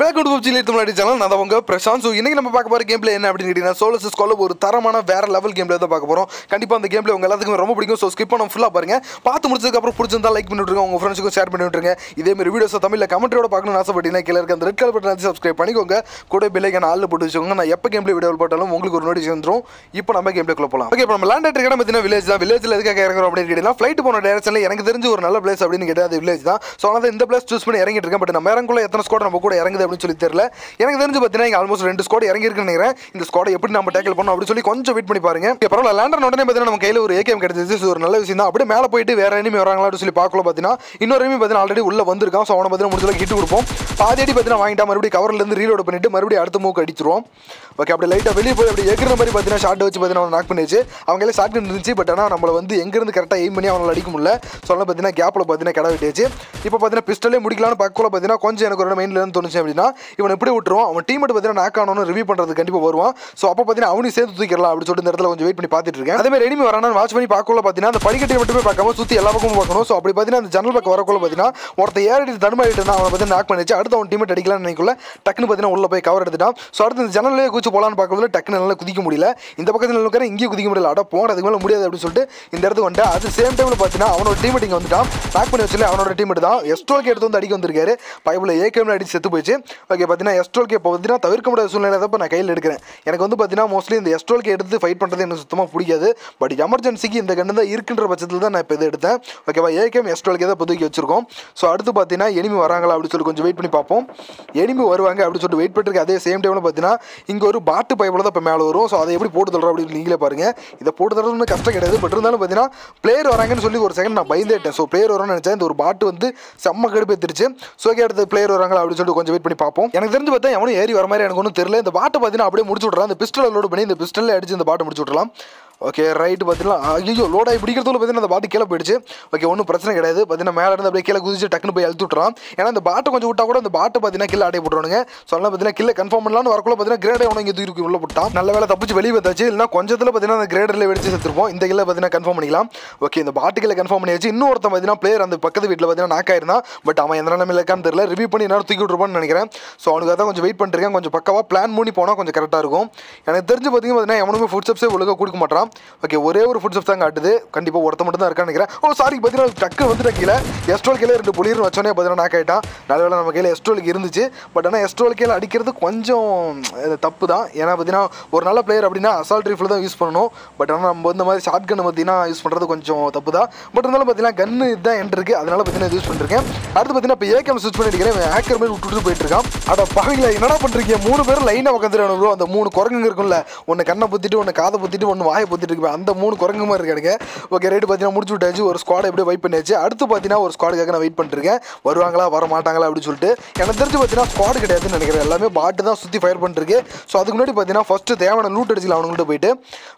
welcome to PUBG Tamil Nadu channel நான் தான் Prashanth so இன்றைக்கி நம்ம பார்க்க போகிற கேம் என்ன அப்படின்னு கேட்டிங்கன்னா சோலசஸ் கொல்ல ஒரு தரமான வேற லெவல் கேம் தான் பார்க்க போகிறோம் கண்டிப்பாக அந்த கேம்ல பிளே உங்கள் எல்லாத்துக்குமே ரொம்ப பிடிக்கும் ஸோ ஸ்கிப் பண்ண ஃபுல்லாக பாருங்கள் பார்த்து முடிச்சதுக்கப்புறம் பிடிச்சிருந்தா லைக் பண்ணிவிட்டு உங்கள் ஃப்ரெண்ட்ஸுக்கும் ஷேர் பண்ணி பண்ணிவிட்டுருங்க இதேமாரி வீடியோஸை தமிழில் கமெண்ட்டோட பார்க்கணும்னு ஆசைப்பட்டீங்கன்னா கீழே இருக்க அந்த ரெட் கலர் பட்டன் சப்ஸ்கிரைப் பண்ணிக்கோங்க கூட நான் ஆள் போட்டு வச்சுக்கோங்க நான் எப்போ கேம்ல பிளே வீடியோ போட்டாலும் உங்களுக்கு ஒரு நோட்டி வந்துடும் இப்போ நம்ம கேம் பிளேக்குள்ள போகலாம் ஓகே இப்போ நம்ம லேண்ட் ஆகிட்டு பார்த்தீங்கன்னா வில்லேஜ் தான் வில்லேஜில் எதுக்காக இறங்குறோம் அப்படின்னு கேட்டிங்கன்னா ஃப்ளைட் போன டேரக்ஷனில் எனக்கு தெரிஞ்சு ஒரு நல்ல பிளேஸ் அப்படின்னு கேட்டால் அது வில்லேஜ் தான் ஸோ ஆனால் இந்த பிளேஸ் சூஸ் பண்ணி இறங்கிட்டு இருக்கேன் பட் நம்ம இறங்குள்ள எத்தனை ஸ்கோட் நம்ம கூட இறங்கு அப்படின்னு சொல்லி தெரியல எனக்கு தெரிஞ்சு பார்த்தீங்கன்னா ஆல்மோஸ்ட் ரெண்டு ஸ்குவாட் இறங்கியிருக்குன்னு நினைக்கிறேன் இந்த ஸ்கோடை எப்படி நம்ம டேக்கிள் பண்ணணும் அப்படின்னு சொல்லி கொஞ்சம் வெயிட் பண்ணி பாருங்க பரவாயில்ல லேண்டர் உடனே பார்த்தீங்கன்னா நம்ம கையில் ஒரு ஏகம் கிடைச்சிச்சு ஒரு நல்ல விஷயம் தான் அப்படியே மேலே போயிட்டு வேற எனிமே வராங்களா அப்படின்னு சொல்லி பார்க்கல பார்த்தீங்கன்னா இன்னொரு எனிமே பார்த்தீங்கன்னா ஆல்ரெடி உள்ள வந்திருக்கான் ஸோ அவனை பார்த்தீங்கன்னா முடிஞ்சளவுக்கு கிட்டு கொடுப்போம் பாதி அடி பார்த்தீங்கன்னா வாங்கிட்டா மறுபடியும் கவர்லேருந்து ரீலோட் பண்ணிட்டு மறுபடியும் அடுத்த மூக்கு அடிச்சிருவோம் ஓகே அப்படி லைட்டாக வெளியே போய் அப்படி ஏற்கிற மாதிரி பார்த்தீங்கன்னா ஷார்ட் வச்சு பார்த்தீங்கன்னா நாக் பண்ணிச்சு அவங்களே ஷார்ட் இருந்துச்சு பட் ஆனால் நம்மளை வந்து எங்கேருந்து கரெக்டாக எய்ம் பண்ணி அவங்களால அடிக்க முடியல சொல்ல பார்த்தீங்கன்னா கேப்பில் பார்த்தீங்கன்னா கிடா இப்போ பார்த்தீங்கன்னா பிஸ்டலே முடிக்கலாம்னு பார்க்கல பார்த்தீங்கன்னா கொஞ்சம் எனக்கு ஒரு மைண்டில் தோணுச்சு அப்படின்னா இவன் எப்படி விட்டுருவோம் அவன் டீம் பார்த்தீங்கன்னா நாக் ஆனோன்னு ரிவ்யூ பண்ணுறது கண்டிப்பாக வருவான் ஸோ அப்போ பார்த்தீங்கன்னா அவனையும் சேர்த்து தூக்கிடலாம் அப்படின்னு சொல்லிட்டு இந்த இடத்துல கொஞ்சம் வெயிட் பண்ணி பார்த்துட்டு இருக்கேன் அதே மாதிரி ரெடிமே வரானு வாட்ச் பண்ணி பார்க்கல பார்த்தீங்கன்னா அந்த படிக்கட்டை மட்டுமே பார்க்காம சுற்றி எல்லா பக்கமும் பார்க்கணும் ஸோ அப்படி பார்த்தீங்கன்னா அந்த ஜன்னல் பக்கம் வரக்குள்ள பார்த்தீங்கன்னா ஒருத்த ஏறி தடுமாறிட்டு இருந்தான் அவனை பார்த்து நாக் பண்ணிச்சு அடுத்து அவன் டீமேட் அடிக்கலாம்னு நினைக்கல டக்குன்னு பார்த்தீங்கன்னா உள்ள போய் கவர் எடுத்துட்டான் ஸோ அடுத்து இந்த ஜன்னலே குச்சி போகலான்னு பார்க்கறதுல டக்குன்னு நல்லா குதிக்க முடியல இந்த பக்கத்தில் இருக்கிற இங்கேயும் குதிக்க முடியல அட போனதுக்கு மேலே முடியாது அப்படின்னு சொல்லிட்டு இந்த இடத்துக்கு வந்துட்டு அது சேம் டைமில் பார்த்தீங்கன்னா அவனோட டீம் இங்கே வந்துட்டான் நாக் பண்ணி வச்சுல அவனோட டீம் தான் எஸ்டோக்கு எடுத்து வந்து அடிக்க வந்திருக்காரு பைபிள் ஏகேமில் அடிச்சு செத்து போயிடுச்சு ஓகே பார்த்தீங்கன்னா எஸ்ட்ரோல் கே இப்போ பார்த்தீங்கன்னா தவிர்க்க முடியாத சூழ்நிலை தான் இப்போ நான் கையில் எடுக்கிறேன் எனக்கு வந்து பார்த்தீங்கன்னா மோஸ்ட்லி இந்த எஸ்ட்ரோல் கே எடுத்து ஃபைட் பண்ணுறது எனக்கு சுத்தமாக பிடிக்காது பட் எமர்ஜென்சிக்கு இந்த கண்டு தான் இருக்குன்ற பட்சத்தில் தான் நான் இப்போ இதை எடுத்தேன் ஓகேவா ஏகேம் எஸ்ட்ரோல் கே தான் புதுக்கி வச்சிருக்கோம் ஸோ அடுத்து பார்த்தீங்கன்னா எனிமி வராங்களா அப்படின்னு சொல்லி கொஞ்சம் வெயிட் பண்ணி பார்ப்போம் எனிமி வருவாங்க அப்படின்னு சொல்லிட்டு வெயிட் பண்ணுறது அதே சேம் டைமில் பார்த்தீங்கன்னா இங்கே ஒரு பாட்டு பைப்பில் தான் இப்போ மேலே வரும் ஸோ அதை எப்படி போட்டு தர அப்படின்னு நீங்களே பாருங்கள் இதை போட்டு ஒன்றும் கஷ்டம் கிடையாது பட் இருந்தாலும் பார்த்தீங்கன்னா பிளேயர் வராங்கன்னு சொல்லி ஒரு செகண்ட் நான் பயந்துட்டேன் ஸோ பிளேயர் வரும்னு நினச்சேன் இந்த ஒரு பாட்டு வந்து செம்ம கடுப்பேத்திருச்சு ஸோ கே அடுத்து பிளேயர் வராங்களா அப்படின்னு சொல்லிட்டு கொஞ்சம் வெயிட் பண்ணி பார்ப்போம் எனக்கு தெரிஞ்சு பார்த்தா எவனும் ஏறி வர மாதிரி எனக்கு ஒன்றும் தெரியல இந்த பாட்டை பார்த்தீங்கன்னா அப்படியே முடிச்சு விட்றலாம் இந்த பிஸ்டலில் லோடு பண்ணி இந்த பிஸ்டலில் அடிச்சு இந்த பாட்டு முடிச்சு விட்றலாம் ஓகே ரைட்டு பார்த்தீங்கன்னா ஐயோ லோடாகி பிடிக்கிறதுல பார்த்தீங்கன்னா அந்த பாட்டு கீழே போயிடுச்சு ஓகே ஒன்றும் பிரச்சனை கிடையாது பார்த்தீங்கன்னா மேலே இருந்து அப்படியே கீழே குதிச்சு டக்குன்னு போய் அழுத்து விட்றான் ஏன்னா அந்த பாட்டு கொஞ்சம் விட்டா கூட அந்த பாட்டு பார்த்தீங்கன்னா கீழே அடை போட்டுருவானுங்க ஸோ பார்த்தீங்கன்னா கீழே கன்ஃபார்ம் பண்ணலாம்னு வரக்குள்ள பார்த்தீங்கன்னா கிரேடை ஒன்று இங்கே தூக்கி உள்ள போட்டான் நல்ல வேலை தப்பிச்சு வெளியே பார்த்தாச்சு இல்லைனா கொஞ்சத்தில் பார்த்தீங்கன்னா அந்த கிரேடரில் வெடிச்சு செத்துருப்போம் இந்த கீழே பார்த்தீங்கன்னா கன்ஃபார்ம் பண்ணிக்கலாம் ஓகே இந்த பாட்டு கீழே கன்ஃபார்ம் பண்ணியாச்சு இன்னொருத்தன் பார்த்தீங்கன்னா பிளேயர் அந்த பக்கத்து வீட்டில் பார்த்தீங்கன்னா நாக்காயிருந்தான் பட் அவன் எந்த நிலமையில இருக்கான்னு தெரியல ரிவ்யூ பண்ணி என்ன தூக்கி விட்டுருப்பான்னு நினைக்கிறேன் சொல்கிறேன் ஸோ அவனுக்கு அதான் கொஞ்சம் வெயிட் பண்ணிருக்கேன் கொஞ்சம் பக்கவாக பிளான் பண்ணி போனால் கொஞ்சம் கரெக்டாக இருக்கும் எனக்கு தெரிஞ்சு பார்த்தீங்கன்னா எவனுமே ஃபுட் ஸ்டெப்ஸே ஒழுங்காக கொடுக்க மாட்டான் ஓகே ஒரே ஒரு ஃபுட் ஸ்டெப்ஸ் தான் காட்டுது கண்டிப்பாக ஒருத்த மட்டும் தான் இருக்கான்னு நினைக்கிறேன் ஓ சாரி பார்த்தீங்கன்னா டக்கு வந்துட்டு கீழே எஸ்ட்ரோல் கீழே ரெண்டு புளிர்னு வச்சோன்னே பார்த்தீங்கன்னா நான் கேட்டான் நல்ல நம்ம கையில் எஸ்ட்ரோலுக்கு இருந்துச்சு பட் ஆனால் எஸ்ட்ரோல் கீழே அடிக்கிறது கொஞ்சம் தப்பு தான் ஏன்னா பார்த்தீங்கன்னா ஒரு நல்ல பிளேயர் அப்படின்னா அசால்ட் ரீஃபில் தான் யூஸ் பண்ணணும் பட் ஆனால் நம்ம இந்த மாதிரி ஷார்ட் கன் பார்த்தீங்கன்னா யூஸ் பண்ணுறது கொஞ்சம் தப்பு தான் பட் இருந்தாலும் பார்த்தீங்கன்னா கன்று இதுதான் என்ட்ருக்கு அதனால் பார்த்தீங்கன்னா யூஸ் பண்ணிருக்கேன் அடுத்து பார்த்தீங்கன்னா இப்போ ஏகேம் ஸ்விட்ச் பண்ணி அடிக்கிறேன் ஹேக்கர் மாதிரி விட்டுட்டு போயிட்டு இருக்கான் அட பாவிங்களா என்னடா பண்ணுறீங்க மூணு பேர் லைனாக உட்காந்துருக்கானு ப்ரோ அந்த மூணு குரங்குங்க இருக்கும்ல ஒன்று கண்ணை புத்திட்டு ஒன்று காதை புத்திட்டு ஒன்று வாயை புத்திட்டு இருக்கு அந்த மூணு குரங்கு மாதிரி எனக்கு ஓகே ரேட்டு பார்த்தீங்கன்னா முடிச்சு விட்டாச்சு ஒரு ஸ்குவாடை எப்படி வெயிட் பண்ணியாச்சு அடுத்து பார்த்தீங்கன்னா ஒரு ஸ்குவாடுக்காக நான் வெயிட் பண்ணிருக்கேன் வருவாங்களா வர மாட்டாங்களா அப்படின்னு சொல்லிட்டு எனக்கு தெரிஞ்சு பார்த்தீங்கன்னா ஸ்குவாடு கிடையாதுன்னு நினைக்கிறேன் எல்லாமே பாட்டு தான் சுற்றி ஃபயர் பண்ணிருக்கு ஸோ அதுக்கு முன்னாடி பார்த்தீங்கன்னா ஃபஸ்ட்டு தேவையான லூட் அடிச்சிக்கலாம் அவனுங்கள்ட்ட போயிட்டு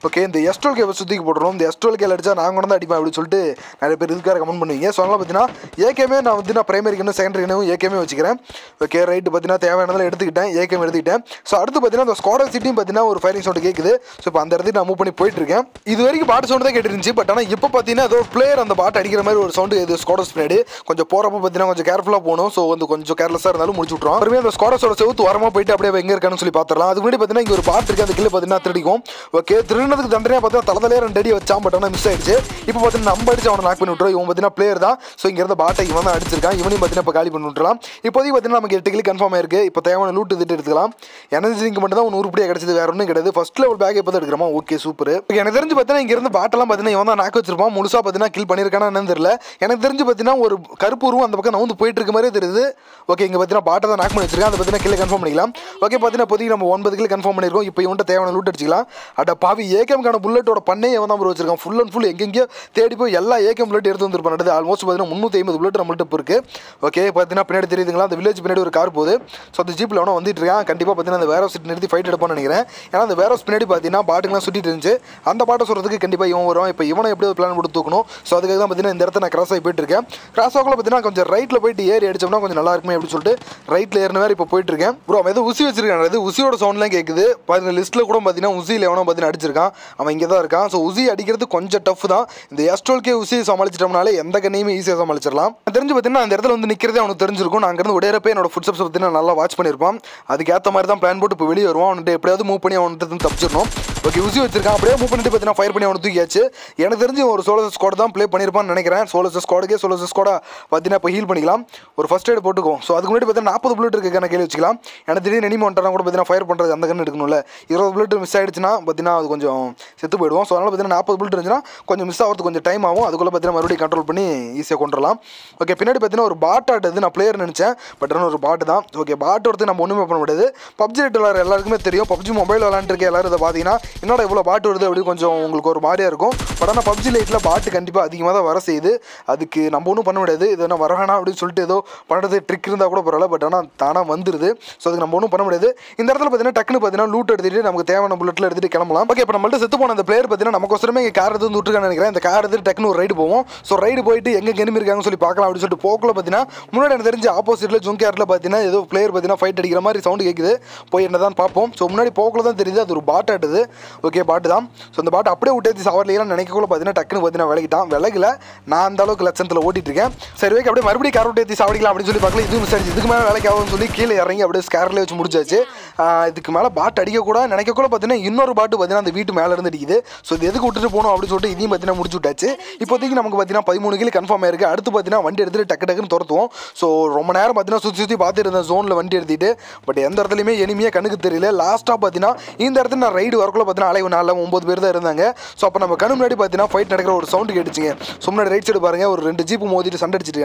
ஓகே இந்த எஸ்டோல் கேவை சுற்றிக்கு போடுறோம் இந்த எஸ்டோல் கேல் அடிச்சா நாங்கள் தான் அடிப்பேன் அப்படின்னு சொல்லிட்டு நிறைய பேர் இதுக்காக கமெண்ட் பண்ணுவீங்க ஸோ அதனால் பார்த்தீங்கன்னா ஏகேமே நான் வந்து நான் பிரைமரிக்கு செகண்டரிக்கணும் ஏகேமே வச்சுக்கிறேன் ஓகே ரைட்டு பார்த்தீங்கன்னா தேவையானதெல்லாம் எடுத்துக்கிட்டேன் ஏக்கம் எடுத்துக்கிட்டேன் ஸோ அடுத்து பார்த்தீங்கன்னா அந்த ஸ்குவாடல் சிட்டியும் பார்த்தீங்கன்னா ஒரு ஃபைலிங் சவுண்ட் கேட்குது ஸோ இப்போ அந்த இடத்துக்கு நான் மூவ் பண்ணி போயிட்டுருக்கேன் இருக்கேன் இது வரைக்கும் பாட்டு சவுண்ட் தான் கேட்டுருந்துச்சு பட் ஆனால் இப்போ பார்த்தீங்கன்னா ஏதோ பிளேயர் அந்த பாட்டு அடிக்கிற மாதிரி ஒரு சவுண்டு இது ஸ்குவாடல்ஸ் பிளேடு கொஞ்சம் போகிறப்ப பார்த்தீங்கன்னா கொஞ்சம் கேர்ஃபுல்லாக போகணும் ஸோ வந்து கொஞ்சம் கேர்லெஸ்ஸாக இருந்தாலும் முடிச்சு விட்ருவோம் அப்புறமே அந்த ஸ்குவாடல்ஸோட செவுத்து வரமாக போயிட்டு அப்படியே எங்கே இருக்கான்னு சொல்லி பார்த்துலாம் அதுக்கு முன்னாடி பார்த்தீங்கன்னா இங்கே ஒரு பாட்டு இருக்குது அந்த கீழே பார்த்தீங்கன்னா திருடிக்கும் ஓகே திருடினதுக்கு தண்டனையாக பார்த்தீங்கன்னா தலையிலே ரெண்டு அடி வச்சான் பட் ஆனால் மிஸ் ஆயிடுச்சு இப்போ பார்த்தீங்கன்னா நம்ம அடிச்சு அவனை நாக் பண்ணி விட்றோம் இவன் பார்த்தீங்கன்னா பிளேயர் தான் ஸோ இங்கே இருந்த பாட்டை இவன் தான் அடிச்சிருக்கான் இவனையும் பார்த்தீங்கன்னா இப்போ காலி பண்ணி விட்றலாம் இப்போதைக்கு பார்த்தீங்கன்னா நமக்கு எட்டு டீல் கன்ஃபார்ம் ஆயிருக்கு இப்போ தேவையான லூட் திட்டு எடுத்துக்கலாம் எனர்ஜி ட்ரிங்க் மட்டும் தான் ஒன்று உருப்படியாக கிடைச்சது வேறு ஒன்றும் கிடையாது ஃபஸ்ட் லெவல் பேக் எப்போ எடுக்கிறோம் எடுக்கிறோமா ஓகே சூப்பர் எனக்கு தெரிஞ்சு பார்த்தீங்கன்னா இருந்து பாட்டெல்லாம் பார்த்தீங்கன்னா இவன் தான் நாக்கு வச்சிருப்பான் முழுசாக பார்த்தீங்கன்னா கில் பண்ணியிருக்கானு என்னன்னு தெரியல எனக்கு தெரிஞ்சு பார்த்தீங்கன்னா ஒரு உருவம் அந்த பக்கம் வந்து போயிட்டு இருக்க மாதிரியே தெரியுது ஓகே இங்கே பார்த்தீங்கன்னா பாட்டை தான் நாக் பண்ணி வச்சிருக்கேன் அதை பார்த்தீங்கன்னா கில் கன்ஃபார்ம் பண்ணிக்கலாம் ஓகே பார்த்தீங்கன்னா இப்போதைக்கு நம்ம ஒன்பது கிலோ கன்ஃபார்ம் பண்ணியிருக்கோம் இப்போ இவன் தேவையான லூட் அடிச்சிக்கலாம் அட பாவி ஏகம்கான புல்லட்டோட பண்ணே இவன் தான் வச்சிருக்கான் ஃபுல் அண்ட் ஃபுல் எங்கெங்கே தேடி போய் எல்லா ஏகே புல்லட் எடுத்து வந்திருப்பான் ஆல்மோஸ்ட் பார்த்தீங்கன்னா முந்நூற்றி ஐம்பது புல்லட் நம்மள்ட்ட இருக்கு இருக்குது ஓகே பார்த்தீங்கன்னா பின்னாடி தெரியுதுங்களா அந்த வில்லேஜ் பின்னாடி ஒரு கார் போது போகுது ஸோ அந்த ஜீப்பில் அவனும் வந்துட்டு இருக்கான் கண்டிப்பாக பார்த்தீங்கன்னா அந்த வேற சீட் நிறுத்தி ஃபைட் எடுப்பான்னு நினைக்கிறேன் ஏன்னா அந்த வேற பின்னாடி பார்த்தீங்கன்னா பாட்டுக்குலாம் சுட்டிட்டு இருந்துச்சு அந்த பாட்டை சொல்கிறதுக்கு கண்டிப்பாக இவன் வரும் இப்போ இவனை எப்படி ஒரு பிளான் போட்டு தூக்கணும் ஸோ அதுக்காக தான் பார்த்தீங்கன்னா இந்த இடத்துல நான் கிராஸ் ஆகி போயிட்டு இருக்கேன் கிராஸ் ஆகல பார்த்தீங்கன்னா கொஞ்சம் ரைட்டில் போயிட்டு ஏறி அடிச்சோம்னா கொஞ்சம் நல்லா இருக்குமே அப்படின்னு சொல்லிட்டு ரைட்டில் ஏறின வேறு இப்போ போயிட்டு இருக்கேன் ப்ரோ அவன் ஏதோ உசி வச்சிருக்கேன் அது உசியோட சவுண்ட்லாம் கேட்குது பார்த்தீங்கன்னா லிஸ்ட்டில் கூட பார்த்தீங்கன்னா உசியில் எவனோ பார்த்தீங்கன்னா அடிச்சிருக்கான் அவன் இங்கே தான் இருக்கான் ஸோ உசி அடிக்கிறது கொஞ்சம் டஃப் தான் இந்த எஸ்டோல்கே உசி சமாளிச்சிட்டோம்னாலே எந்த கண்ணியுமே ஈஸியாக சமாளிச்சிடலாம் தெரிஞ்சு பார்த்தீங்கன்னா அந்த இடத்துல வந்து நிற்கிறதே அவனுக்கு தெரிஞ்சிருக்கும் நான் அங்கேருந்து உடையிறப்ப என்னோட ஃபுட்ஸ்அப் பார்த்தீங்கன்னா நல்லா வாட்ச் பண்ணியிருப்பான் அதுக்கேற்ற மாதிரி தான் பிளான் போட்டு இப்போ வெளியே வருவோம் அவன்ட்டு எப்படியாவது மூவ் பண்ணி அவன்கிட்ட தப்பிச்சிடணும் ஓகே உசி வச்சிருக்கான் அப்படியே மூவ் பண்ணிட்டு பார்த்தீங்கன்னா ஃபயர் பண்ணி அவனை தூக்கியாச்சு எனக்கு தெரிஞ்சு ஒரு சோலோ ஸ்குவாட் தான் ப்ளே பண்ணியிருப்பான்னு நினைக்கிறேன் சோலோஸ் ஸ்குவாடுக்கே சோலோஸ் ஸ்குவாடா பார்த்தீங்கன்னா இப்போ ஹீல் பண்ணிக்கலாம் ஒரு ஃபஸ்ட் எய்டு போட்டுக்கும் ஸோ அதுக்கு முன்னாடி பார்த்தீங்கன்னா நாற்பது புல்லட் இருக்கான கேள்வி வச்சுக்கலாம் எனக்கு திடீர்னு எனிமி ஒன்றான கூட பார்த்தீங்கன்னா ஃபயர் பண்ணுறது அந்த கண்ணு எடுக்கணும்ல இருபது புல்லட் மிஸ் ஆயிடுச்சுன்னா பார்த்தீங்கன்னா அது கொஞ்சம் செத்து போயிடுவோம் ஸோ அதனால் பார்த்தீங்கன்னா நாற்பது புல்லட் இருந்துச்சுன்னா கொஞ்சம் மிஸ் ஆகிறது கொஞ்சம் டைம் ஆகும் அதுக்குள்ளே பார்த்தீங்கன்னா மறுபடியும் கண்ட்ரோல் பண்ணி ஈஸியாக கொண்டுடலாம் ஓகே பின்னாடி பார்த்தீங்கன்னா ஒரு பாட் ஆட்டது நான் பிளேயர் நினச்சேன் பட் ஆனால் ஒரு பாட்டு தான் தான் ஓகே பாட்டு ஒருத்தர் நம்ம ஒன்றுமே பண்ண முடியாது பப்ஜி விளாட்ற எல்லாருக்குமே தெரியும் பப்ஜி மொபைல் விளாண்டுருக்க எல்லாரும் இதை பார்த்தீங்கன்னா என்னோட இவ்வளோ பாட்டு வருது அப்படி கொஞ்சம் உங்களுக்கு ஒரு மாதிரியாக இருக்கும் பட் ஆனால் பப்ஜி லைட்டில் பாட்டு கண்டிப்பாக அதிகமாக தான் வர செய்யுது அதுக்கு நம்ம ஒன்றும் பண்ண முடியாது இது என்ன வரவேணா அப்படின்னு சொல்லிட்டு ஏதோ பண்ணுறது ட்ரிக் இருந்தால் கூட பரவாயில்ல பட் ஆனால் தானாக வந்துடுது ஸோ அதுக்கு நம்ம ஒன்றும் பண்ண முடியாது இந்த இடத்துல பார்த்தீங்கன்னா டக்குன்னு பார்த்தீங்கன்னா லூட் எடுத்துகிட்டு நமக்கு தேவையான புல்லட்டில் எடுத்துகிட்டு கிளம்பலாம் ஓகே இப்போ நம்மள்ட்ட செத்து போன அந்த பிளேயர் பார்த்தீங்கன்னா நமக்கு இங்கே கார் எதுவும் விட்டுருக்கான்னு நினைக்கிறேன் இந்த கார் எடுத்து டக்குன்னு ஒரு ரைடு போவோம் ஸோ ரைடு போயிட்டு எங்கே கிணம்பிருக்காங்கன்னு சொல்லி பார்க்கலாம் அப்படின்னு சொல்லிட்டு போக்கில் பார்த்தீங்கன்னா முன்னாடி எனக்கு தெரிஞ்சு ஆப்போசிட்டில் ஜுங்கார்ட்டில் பார்த்தீங்கன்னா ஏதோ பிளேயர் பார்த்தீங்கன்னா ஃபைட் அடிக்கிற மாதிரி சவுண்டு கேட்குது போய் என்ன தான் பார்ப்போம் ஸோ முன்னாடி போக்கில் தான் தெரியுது அது ஒரு பாட்டு ஆட்டுது ஓகே பாட்டு தான் ஸோ அந்த பாட்டு அப்படியே விட்டு சவர்லாம் நினைக்கக்குள்ள பார்த்தீங்கன்னா டக்குன்னு பார்த்தீங்கன்னா விலகிட்டான் விலகில் நான் அந்த அளவுக்கு லட்சத்தில் ஓட்டிட்டு இருக்கேன் சரி ஓகே அப்படியே மறுபடியும் கார் ஏற்றி சாவடிக்கலாம் அப்படின்னு சொல்லி பார்க்கல இதுவும் சரி இதுக்கு மேலே வேலைக்கு ஆகும்னு சொல்லி கீழே இறங்கி அப்படியே ஸ்கேரில் வச்சு முடிச்சாச்சு இதுக்கு மேலே பாட்டு அடிக்கக்கூடாது நினைக்கக்குள்ள பார்த்தீங்கன்னா இன்னொரு பாட்டு பார்த்தீங்கன்னா அந்த வீட்டு மேலே இருந்து அடிக்குது ஸோ இது எதுக்கு விட்டுட்டு போகணும் அப்படின்னு சொல்லிட்டு இதையும் பார்த்தீங்கன்னா முடிச்சு விட்டாச்சு இப்போதைக்கு நமக்கு பார்த்தீங்கன்னா பதிமூணு கிலோ கன்ஃபார்ம் ஆயிருக்கு அடுத்து பார்த்தீங்கன்னா வண்டி எடுத்துகிட்டு டக்கு டக்குன்னு துரத்துவோம் ஸோ ரொம்ப நேரம் பார்த்தீங்கன்னா சுற்றி சுற்றி பார்த்துட்டு இந்த ஜோனில் வண்டி எடுத்துகிட்டு பட் எந்த இடத்துலையுமே எளிமையாக கண்ணுக்கு தெரியல லாஸ்ட்டாக பார்த்தீங்கன்னா இந்த இடத்துல நான் ரைடு வரக்குள்ள பார்த்தீங்கன்னா அலைவு நாளில் ஒம்பது பேர் தான் இருந்தாங்க ஸோ அப்போ நம்ம கண்ணு முன்னாடி பார்த்தீங்கன்னா ஃபைட் நடக்கிற ஒரு சவுண்டு கேட்டுச்சுங்க ஸோ முன்னாடி ரைட் சைடு பாருங்கள் ஒரு ரெண்டு ஜீப்பு மோதிட்டு சண்டை அடிச்சிட்டு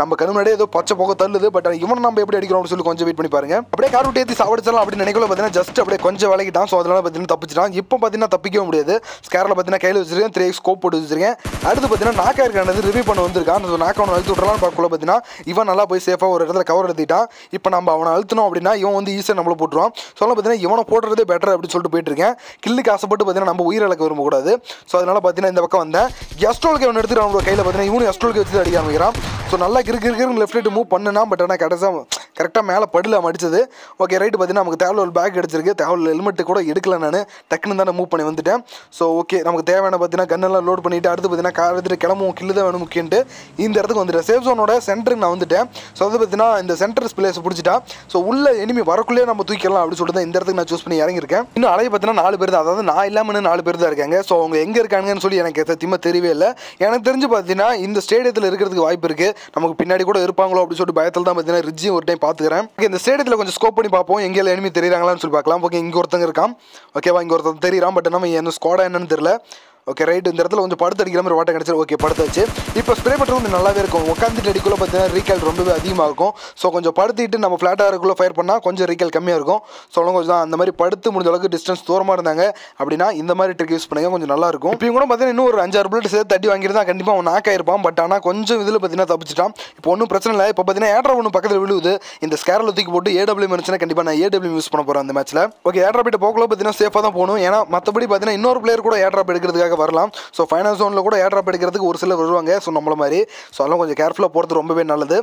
நம்ம கண்ணு முன்னாடி ஏதோ பச்சை போக தள்ளுது பட் இவன் நம்ம எப்படி அடிக்கிறோம்னு சொல்லி கொஞ்சம் வெயிட் பண்ணி பாருங்க அப்படியே கார் விட்டு ஏற்றி சாவடிச்சலாம் அப்படின்னு நினைக்கல பார்த்தீங்கன்னா ஜஸ்ட் அப்படியே கொஞ்சம் விலகிட்டான் ஸோ அதனால பார்த்தீங்கன்னா தப்பிச்சிட்டான் இப்போ பார்த்தீங்கன்னா தப்பிக்க முடியாது ஸ்கேரில் பார்த்தீங்கன்னா கையில் வச்சிருக்கேன் த்ரீ ஸ்கோப் போட்டு வச்சிருக்கேன் அடுத்து பார்த்தீங்கன்னா நாக்கா இருக்கிறது ரிவ்யூ பண்ண வந்திருக்கான் அந்த நாக்கா ஒன்று அழுத்து விட்றலாம் பார்க்கல பார்த்தீங்கன்னா இவன் நல்லா போய் சேஃபாக ஒரு இடத்துல கவர் எடுத்துட்டான் இப்போ நம்ம அவனை அழுத்தணும் அப்படின்னா இவன் வந்து ஈஸியாக நம்மளை போட்டுருவான் ஸோ பார்த்தீங்கன்னா இவனை போடுறதே பெட்டர் அப்படின்னு சொல்லிட்டு போயிட்டுருக்கேன் கில்லுக்கு ஆசைப்பட்டு பார்த்தீங்கன்னா நம்ம உயிரிழக்க விரும்பக்கூடாது ஸோ அதனால் பார்த்தீங்கன்னா இந்த பக்கம் வந்தேன் எஸ்ட்ரோல்கே அவன் எடுத்துகிட்டு அவனோட கையில் பார்த்தீங்கன்னா இவனும் எஸ்ட்ரோலுக்கு வச்சு அடிக்க ஆரம்பிக்கிறான் ஸோ நல்லா கிருக்கு இருக்குன்னு லெஃப்ட் ரைட்டு மூவ் பண்ணுனா பட் ஆனால் கடைசியாக கரெக்டாக மேலே படுல மடித்தது ஓகே ரைட்டு பார்த்தீங்கன்னா நமக்கு தேவையில் ஒரு பேக் எடுத்துருக்கு தேவையில் ஹெல்மெட்டு கூட எடுக்கல நான் டக்குன்னு தான் மூவ் பண்ணி வந்துட்டேன் ஸோ ஓகே நமக்கு தேவையான பார்த்தீங்கன்னா கன்னெல்லாம் லோட் பண்ணிவிட்டு அடுத்து பார்த்தீங்கன்னா கார் எடுத்துட்டு கிளம்பும் கில்லு தான் வேணும் முக்கியன்ட்டு இந்த இடத்துக்கு வந்துட்டேன் சேஃப் ஜோனோட சென்டருக்கு நான் வந்துட்டேன் ஸோ அதை பார்த்தீங்கன்னா இந்த சென்டர்ஸ் பிளேஸ் பிடிச்சிட்டா ஸோ உள்ள எனிமி வரக்குள்ளே நம்ம தூக்கிடலாம் அப்படின்னு சொல்லிட்டு இந்த இடத்துக்கு நான் சூஸ் பண்ணி இறங்கியிருக்கேன் இன்னும் அலையை பார்த்தீங்கன்னா நாலு பேர் தான் அதாவது நான் இல்லாமல் நாலு பேர் தான் இருக்காங்க ஸோ அவங்க எங்கே இருக்காங்கன்னு சொல்லி எனக்கு சத்தியமாக தெரியவே இல்லை எனக்கு தெரிஞ்சு பார்த்தீங்கன்னா இந்த ஸ்டேடியத்தில் இருக்கிறதுக்கு வாய்ப்பு இருக்குது நமக்கு பின்னாடி கூட இருப்பாங்களோ அப்படின்னு சொல்லிட்டு பயத்தில் தான் பார்த்தீங்கன்னா ரிஜ்ஜியும் ஒரு டைம் பார்த்துக்கிறேன் ஓகே இந்த ஸ்டேடியத்தில் கொஞ்சம் ஸ்கோப் பண்ணி பார்ப்போம் எங்கேயாவது எனிமி தெரியுறாங்களான்னு சொல்லி பார்க்கலாம் ஓகே இங்கே ஒருத்தங்க இருக்கான் ஓகேவா இங்கே ஒருத்தன் தெரியுறான் பட் நம்ம என்ன ஸ்குவாடா என்னன்னு தெரியல ஓகே ரைட் இந்த இடத்துல கொஞ்சம் படுத்து அடிக்கிற மாதிரி வாட்டை கிடச்சிரு ஓகே வச்சு இப்போ ஸ்ப்ரே பண்ணுறது கொஞ்சம் நல்லாவே இருக்கும் உட்காந்துட்டு அடிக்குள்ளே பார்த்தீங்கன்னா ரீகல் ரொம்பவே அதிகமாக இருக்கும் ஸோ கொஞ்சம் படுத்திட்டு நம்ம ஃப்ளாட்டாக இருக்குள்ள ஃபயர் பண்ணால் கொஞ்சம் ரீகல் கம்மியாக இருக்கும் ஸோ கொஞ்சம் தான் அந்த மாதிரி படுத்து முடிஞ்ச அளவுக்கு டிஸ்டன்ஸ் தூரமாக இருந்தாங்க அப்படின்னா இந்த மாதிரி ட்ரிக் யூஸ் பண்ணுங்க கொஞ்சம் நல்லா இருக்கும் இப்போ கூட பார்த்தீங்கன்னா இன்னும் ஒரு அஞ்சாறு புல்லட் சேர்த்து தட்டி வாங்கியிருந்தா கண்டிப்பாக அவன் நாக்காயிருப்பான் பட் ஆனால் கொஞ்சம் இதில் பார்த்தீங்கன்னா தப்பிச்சிட்டான் இப்போ ஒன்றும் பிரச்சனை இல்லை இப்போ பார்த்தீங்கன்னா ஏட்ரா ஒன்று பக்கத்தில் விழுவுது இந்த ஸ்கேரில் தூக்கி போட்டு ஏடபிள்யூ இருந்துச்சுன்னா கண்டிப்பாக நான் ஏடபிள்யூ யூஸ் பண்ண போகிறேன் அந்த மேட்ச்சில் ஓகே போய்ட்டு போக்குள்ள பார்த்தீங்கன்னா சேஃபாக தான் போகணும் ஏன்னா மற்றபடி பார்த்தீங்கன்னா இன்னொரு பிளேயர் கூட ஏட்ராப் எடுக்கிறதுக்காக வரலாம் ஸோ ஃபைனல் ஜோனில் கூட ஏர் ட்ராப் எடுக்கிறதுக்கு ஒரு சிலர் வருவாங்க ஸோ நம்மள மாதிரி ஸோ அதெல்லாம் கொஞ்சம் கேர்ஃபுல்லாக போகிறது ரொம்பவே நல்லது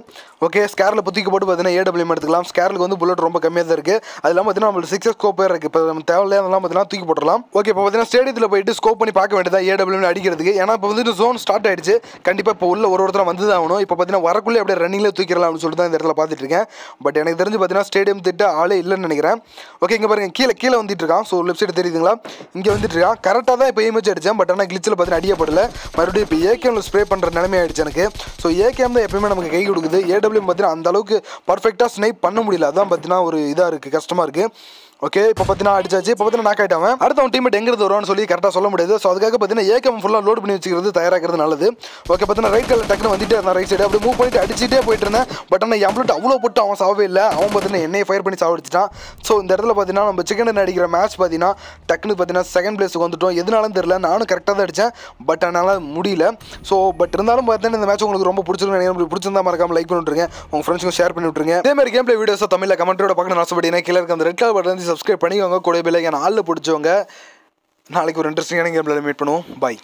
ஓகே ஸ்கேரில் புத்திக்கு போட்டு பார்த்தீங்கன்னா ஏடபிள்யூ எடுத்துக்கலாம் ஸ்கேருக்கு வந்து புல்லட் ரொம்ப கம்மியாக தான் இருக்குது அது இல்லாமல் பார்த்தீங்கன்னா நம்மளுக்கு சிக்ஸ் ஸ்கோப் வேறு இருக்குது இப்போ நம்ம தேவையில்லையா அதெல்லாம் பார்த்தீங்கன்னா தூக்கி போட்டுடலாம் ஓகே இப்போ பார்த்தீங்கன்னா ஸ்டேடியத்தில் போயிட்டு ஸ்கோப் பண்ணி பார்க்க ஏ ஏடபிள்யூ அடிக்கிறதுக்கு ஏன்னா இப்போ வந்துட்டு ஜோன் ஸ்டார்ட் ஆயிடுச்சு கண்டிப்பாக இப்போ உள்ள ஒரு ஒருத்தர் வந்து தான் ஆகணும் இப்போ பார்த்தீங்கன்னா வரக்குள்ளே அப்படியே ரன்னிங்கில் தூக்கிறலாம் அப்படின்னு சொல்லிட்டு தான் இந்த இடத்துல பார்த்துட்டு இருக்கேன் பட் எனக்கு தெரிஞ்சு பார்த்தீங்கன்னா ஸ்டேடியம் திட்ட ஆளே இல்லைன்னு நினைக்கிறேன் ஓகே இங்கே பாருங்கள் கீழே கீழே வந்துட்டு இருக்கான் ஸோ லெஃப்ட் சைடு தெரியுதுங்களா இங்கே வந்துட்டு இருக்கான் கரெக்டாக தான் இப்போ இமேஜ் அடித்தேன் பட் ஆனால் கிளிச்சில் பார்த்தீங்கன்னா அடியப்படல மறுபடியும் இப்போ ஏகேமில் ஸ்ப்ரே பண்ணுற நிலைமை ஆயிடுச்சு எனக்கு ஸோ ஏகேஎம் தான் எப்பயுமே நமக்கு கை கொடுக்குது ஏடபிள்யூ பார்த்தீங்கன்னா அந்த அளவுக்கு பர்ஃபெக்டாக ஸ்னைப் பண்ண முடியல அதான் பார்த்தீங்கன்னா ஒரு இதாக இருக்குது கஷ்டமாக இருக்குது ஓகே இப்போ பார்த்தீங்கன்னா அடிச்சாச்சு இப்போ பார்த்தீங்கன்னா நாக் ஆகிட்டாங்க அடுத்த அவன் டீம் எங்கிறது வரும்னு சொல்லி கரெக்டாக சொல்ல முடியாது ஸோ அதுக்காக பார்த்தீங்கன்னா ஏக்கம் ஃபுல்லாக லோட் பண்ணி வச்சுக்கிறது தயாராகிறது நல்லது ஓகே பார்த்தீங்கன்னா ரைட் கலர் டக்குன்னு வந்துட்டே இருந்தான் ரைட் சைடு அப்படி மூவ் பண்ணிட்டு அடிச்சுட்டே போயிட்டு இருந்தேன் பட் ஆனால் எம்ப்ளட் அவ்வளோ போட்டு அவன் சாவே இல்லை அவன் பார்த்தீங்கன்னா என்னையை ஃபயர் பண்ணி சாவடிச்சிட்டான் ஸோ இந்த இடத்துல பார்த்தீங்கன்னா நம்ம சிக்கன் அடிக்கிற மேட்ச் பார்த்தீங்கன்னா டக்குன்னு பார்த்தீங்கன்னா செகண்ட் பிளேஸுக்கு வந்துட்டோம் எதுனாலும் தெரியல நானும் கரெக்டாக தான் அடித்தேன் பட் அதனால் முடியல ஸோ பட் இருந்தாலும் பார்த்தீங்கன்னா இந்த மேட்ச் உங்களுக்கு ரொம்ப பிடிச்சிருக்கு நினைக்கிறேன் பிடிச்சிருந்தா மறக்காம லைக் பண்ணிவிட்டுருங்க உங்கள் ஃப்ரெண்ட்ஸுக்கும் ஷேர் பண்ணி விட்டுருங்க இதே மாதிரி கேம்ப்ளே பிளே வீடியோஸை தமிழில் கமெண்ட்டோட பார்க்கணும் ஆசைப்பட்டீங்கன்னா கீழே இருக்க அந்த ரெட் கலர் பட்டன் சப்ஸ்கிரைப் பண்ணிக்கோங்க கூட பிள்ளைங்க நாளில் பிடிச்சவங்க நாளைக்கு ஒரு இன்ட்ரெஸ்டிங்கான கேம் மீட் பண்ணுவோம் பாய்